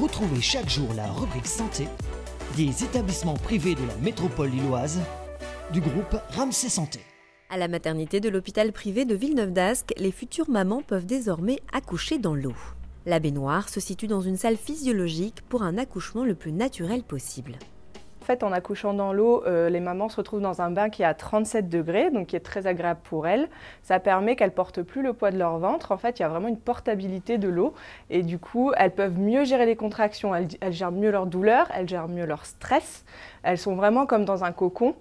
Retrouvez chaque jour la rubrique santé des établissements privés de la métropole lilloise du groupe Ramsey Santé. À la maternité de l'hôpital privé de Villeneuve d'Ascq, les futures mamans peuvent désormais accoucher dans l'eau. La baignoire se situe dans une salle physiologique pour un accouchement le plus naturel possible. En fait, en accouchant dans l'eau, euh, les mamans se retrouvent dans un bain qui est à 37 degrés, donc qui est très agréable pour elles. Ça permet qu'elles portent plus le poids de leur ventre. En fait, il y a vraiment une portabilité de l'eau. Et du coup, elles peuvent mieux gérer les contractions. Elles, gèrent mieux leur douleur, elles gèrent mieux leur stress. Elles sont vraiment comme dans un cocon.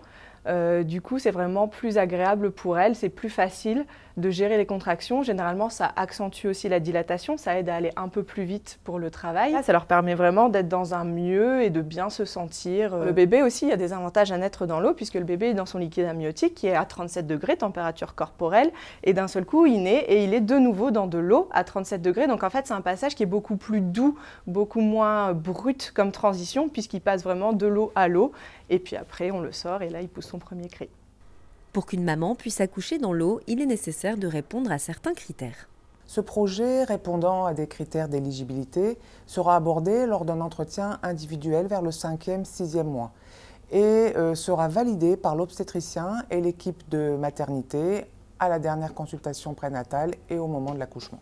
Euh, du coup, c'est vraiment plus agréable pour elle, c'est plus facile de gérer les contractions. Généralement, ça accentue aussi la dilatation, ça aide à aller un peu plus vite pour le travail. Ça, leur permet vraiment d'être dans un mieux et de bien se sentir. Euh. Le bébé aussi, il y a des avantages à naître dans l'eau puisque le bébé est dans son liquide amniotique qui est à 37 degrés, température corporelle, et d'un seul coup, il naît et il est de nouveau dans de l'eau à 37 degrés. Donc en fait, c'est un passage qui est beaucoup plus doux, beaucoup moins brut comme transition puisqu'il passe vraiment de l'eau à l'eau. Et puis après, on le sort et là, il pousse premier cri. Pour qu'une maman puisse accoucher dans l'eau, il est nécessaire de répondre à certains critères. Ce projet, répondant à des critères d'éligibilité, sera abordé lors d'un entretien individuel vers le 5e, 6e mois et euh, sera validé par l'obstétricien et l'équipe de maternité à la dernière consultation prénatale et au moment de l'accouchement.